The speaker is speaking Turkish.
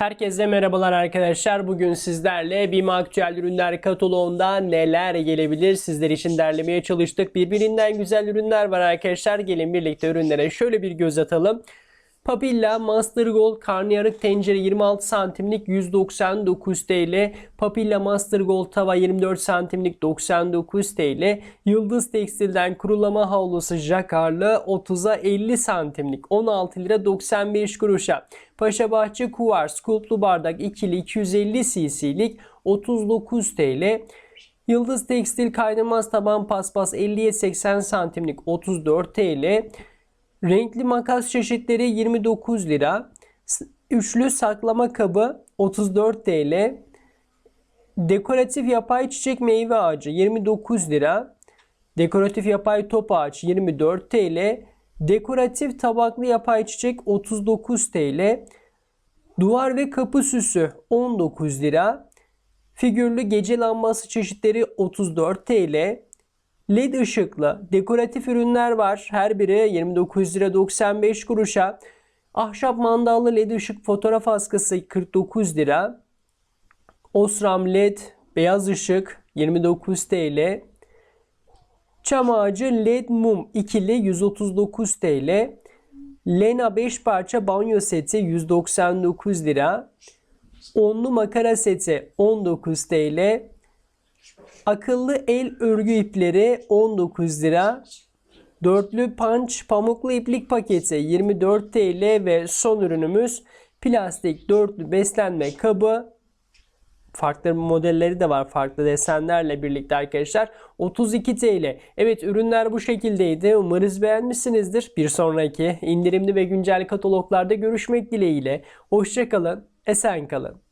Herkese merhabalar arkadaşlar. Bugün sizlerle BİM Aktüel Ürünler Kataloğu'nda neler gelebilir sizler için derlemeye çalıştık. Birbirinden güzel ürünler var arkadaşlar. Gelin birlikte ürünlere şöyle bir göz atalım. Papilla Master Gold karnıyarık tencere 26 santimlik 199 TL. Papilla Master Gold tava 24 santimlik 99 TL. Yıldız Tekstil'den kurulama havlusu jakarlı 30'a 50 santimlik 16 lira 95 kuruşa. Paşa Bahçe Kuvars kulplu bardak ikili 250 cc'lik 39 TL. Yıldız Tekstil kaynamaz taban paspas 50'ye 80 santimlik 34 TL. Renkli makas çeşitleri 29 lira. Üçlü saklama kabı 34 TL. Dekoratif yapay çiçek meyve ağacı 29 lira. Dekoratif yapay top ağaç 24 TL. Dekoratif tabaklı yapay çiçek 39 TL. Duvar ve kapı süsü 19 lira. Figürlü gece lambası çeşitleri 34 TL. LED ışıklı dekoratif ürünler var. Her biri 29 lira 95 kuruşa. Ahşap mandallı LED ışık fotoğraf askısı 49 lira. Osram LED beyaz ışık 29 TL. Çam ağacı LED mum ikili 139 TL. Lena 5 parça banyo seti 199 lira. Onlu makara seti 19 TL. Akıllı el örgü ipleri 19 lira. Dörtlü punch pamuklu iplik paketi 24 TL ve son ürünümüz plastik dörtlü beslenme kabı. Farklı modelleri de var farklı desenlerle birlikte arkadaşlar. 32 TL. Evet ürünler bu şekildeydi. Umarız beğenmişsinizdir. Bir sonraki indirimli ve güncel kataloglarda görüşmek dileğiyle. Hoşçakalın. Esen kalın.